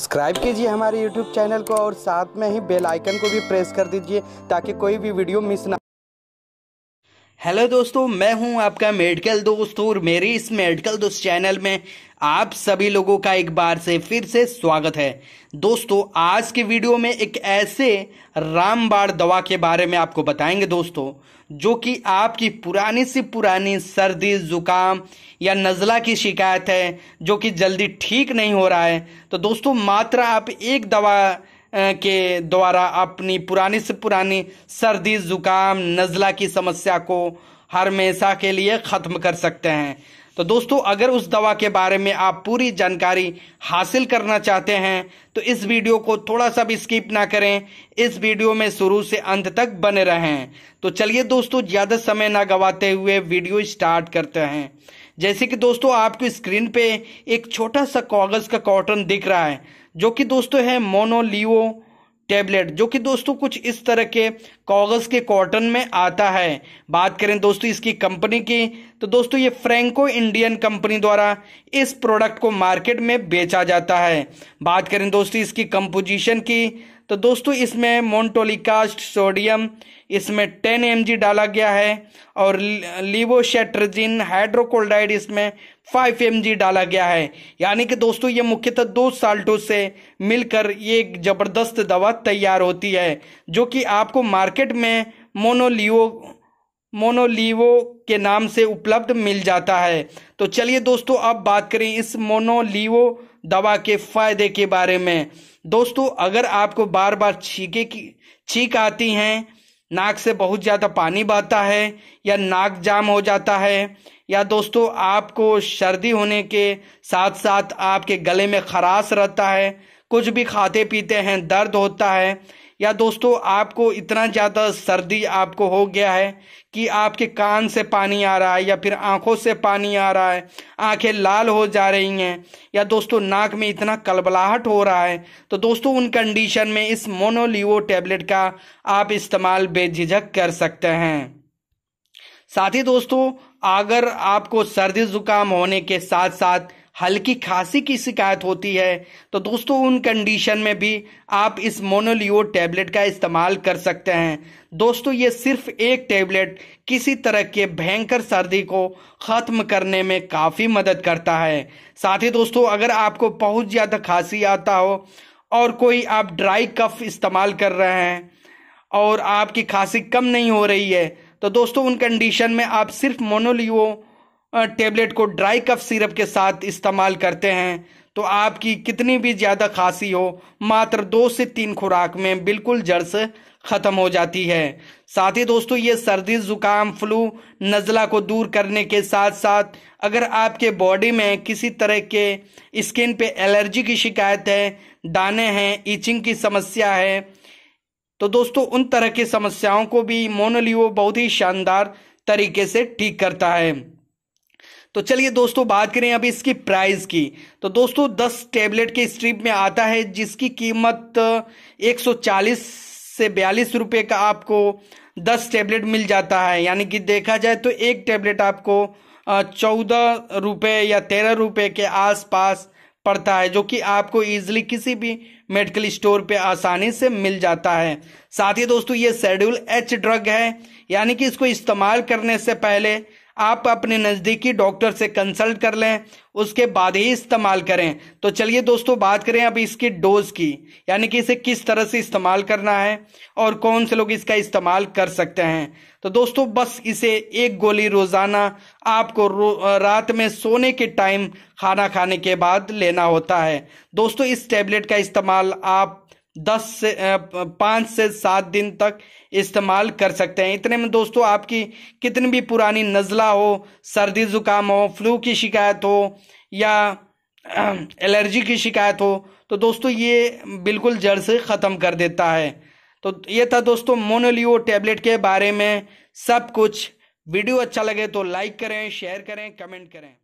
subscribe कीजिए हमारे YouTube channel को और साथ में ही बेल आइकन को भी प्रेस कर दीजिए ताकि कोई भी वीडियो मिस ना हेलो दोस्तों मैं हूं आपका मेडिकल दोस्त और मेरे इस मेडिकल दोस्त चैनल में आप सभी लोगों का एक बार से फिर से स्वागत है दोस्तों आज के वीडियो में एक ऐसे रामबाण दवा के बारे में आपको बताएंगे दोस्तों जो कि आपकी पुरानी से पुरानी सर्दी जुकाम या नज़ला की शिकायत है जो कि जल्दी ठीक नहीं हो रहा है तो दोस्तों मात्र आप एक दवा के द्वारा अपनी पुरानी से पुरानी सर्दी जुकाम नज़ला की समस्या को हमेशा के लिए ख़त्म कर सकते हैं तो दोस्तों अगर उस दवा के बारे में आप पूरी जानकारी हासिल करना चाहते हैं तो इस वीडियो को थोड़ा सा भी स्किप ना करें इस वीडियो में शुरू से अंत तक बने रहें तो चलिए दोस्तों ज़्यादा समय ना गवाते हुए वीडियो स्टार्ट करते हैं जैसे कि दोस्तों आपकी स्क्रीन पे एक छोटा सा कागज़ का कॉटन दिख रहा है जो कि दोस्तों है मोनोलियो टैबलेट जो कि दोस्तों कुछ इस तरह के कागज़ के कॉटन में आता है बात करें दोस्तों इसकी कंपनी की तो दोस्तों ये फ्रेंको इंडियन कंपनी द्वारा इस प्रोडक्ट को मार्केट में बेचा जाता है बात करें दोस्तों इसकी कंपोजिशन की तो दोस्तों इसमें मोन्टोलिकास्ट सोडियम इसमें टेन एम डाला गया है और लिवोशेट्रजिन हाइड्रोकोल्डाइड इसमें फाइव एम डाला गया है यानी कि दोस्तों ये मुख्यतः दो साल्टों से मिलकर ये एक ज़बरदस्त दवा तैयार होती है जो कि आपको मार्केट में मोनोलियो मोनोलीवो के नाम से उपलब्ध मिल जाता है तो चलिए दोस्तों अब बात करें इस मोनोलिवो दवा के फायदे के बारे में दोस्तों अगर आपको बार बार छीके की छींक आती हैं नाक से बहुत ज़्यादा पानी बहता है या नाक जाम हो जाता है या दोस्तों आपको सर्दी होने के साथ साथ आपके गले में खराश रहता है कुछ भी खाते पीते हैं दर्द होता है या दोस्तों आपको इतना ज़्यादा सर्दी आपको हो गया है कि आपके कान से पानी आ रहा है या फिर आंखों से पानी आ रहा है आंखें लाल हो जा रही हैं या दोस्तों नाक में इतना कलबलाहट हो रहा है तो दोस्तों उन कंडीशन में इस मोनोलिवो टैबलेट का आप इस्तेमाल बेझिझक कर सकते हैं साथ ही दोस्तों अगर आपको सर्दी जुकाम होने के साथ साथ हल्की खांसी की शिकायत होती है तो दोस्तों उन कंडीशन में भी आप इस मोनोलियो टैबलेट का इस्तेमाल कर सकते हैं दोस्तों ये सिर्फ एक टैबलेट किसी तरह के भयंकर सर्दी को ख़त्म करने में काफ़ी मदद करता है साथ ही दोस्तों अगर आपको बहुत ज़्यादा खांसी आता हो और कोई आप ड्राई कफ इस्तेमाल कर रहे हैं और आपकी खांसी कम नहीं हो रही है तो दोस्तों उन कंडीशन में आप सिर्फ मोनोलियो टेबलेट को ड्राई कफ सिरप के साथ इस्तेमाल करते हैं तो आपकी कितनी भी ज़्यादा खांसी हो मात्र दो से तीन खुराक में बिल्कुल जड़ से ख़त्म हो जाती है साथ ही दोस्तों ये सर्दी ज़ुकाम फ्लू नज़ला को दूर करने के साथ साथ अगर आपके बॉडी में किसी तरह के स्किन पे एलर्जी की शिकायत है दाने हैं ईचिंग की समस्या है तो दोस्तों उन तरह की समस्याओं को भी मोनोलियो बहुत ही शानदार तरीके से ठीक करता है तो चलिए दोस्तों बात करें अब इसकी प्राइस की तो दोस्तों दस टेबलेट के स्ट्रिप में आता है जिसकी कीमत एक से बयालीस रुपये का आपको दस टेबलेट मिल जाता है यानी कि देखा जाए तो एक टेबलेट आपको चौदह रुपये या तेरह रुपये के आसपास पड़ता है जो कि आपको ईजिली किसी भी मेडिकल स्टोर पे आसानी से मिल जाता है साथ ही दोस्तों ये शेड्यूल एच ड्रग है यानी कि इसको इस्तेमाल करने से पहले आप अपने नज़दीकी डॉक्टर से कंसल्ट कर लें उसके बाद ही इस्तेमाल करें तो चलिए दोस्तों बात करें अब इसकी डोज की यानी कि इसे किस तरह से इस्तेमाल करना है और कौन से लोग इसका इस्तेमाल कर सकते हैं तो दोस्तों बस इसे एक गोली रोजाना आपको रो, रात में सोने के टाइम खाना खाने के बाद लेना होता है दोस्तों इस टेबलेट का इस्तेमाल आप दस से पाँच से सात दिन तक इस्तेमाल कर सकते हैं इतने में दोस्तों आपकी कितनी भी पुरानी नज़ला हो सर्दी ज़ुकाम हो फ्लू की शिकायत हो या एलर्जी की शिकायत हो तो दोस्तों ये बिल्कुल जड़ से ख़त्म कर देता है तो ये था दोस्तों मोनोलियो टैबलेट के बारे में सब कुछ वीडियो अच्छा लगे तो लाइक करें शेयर करें कमेंट करें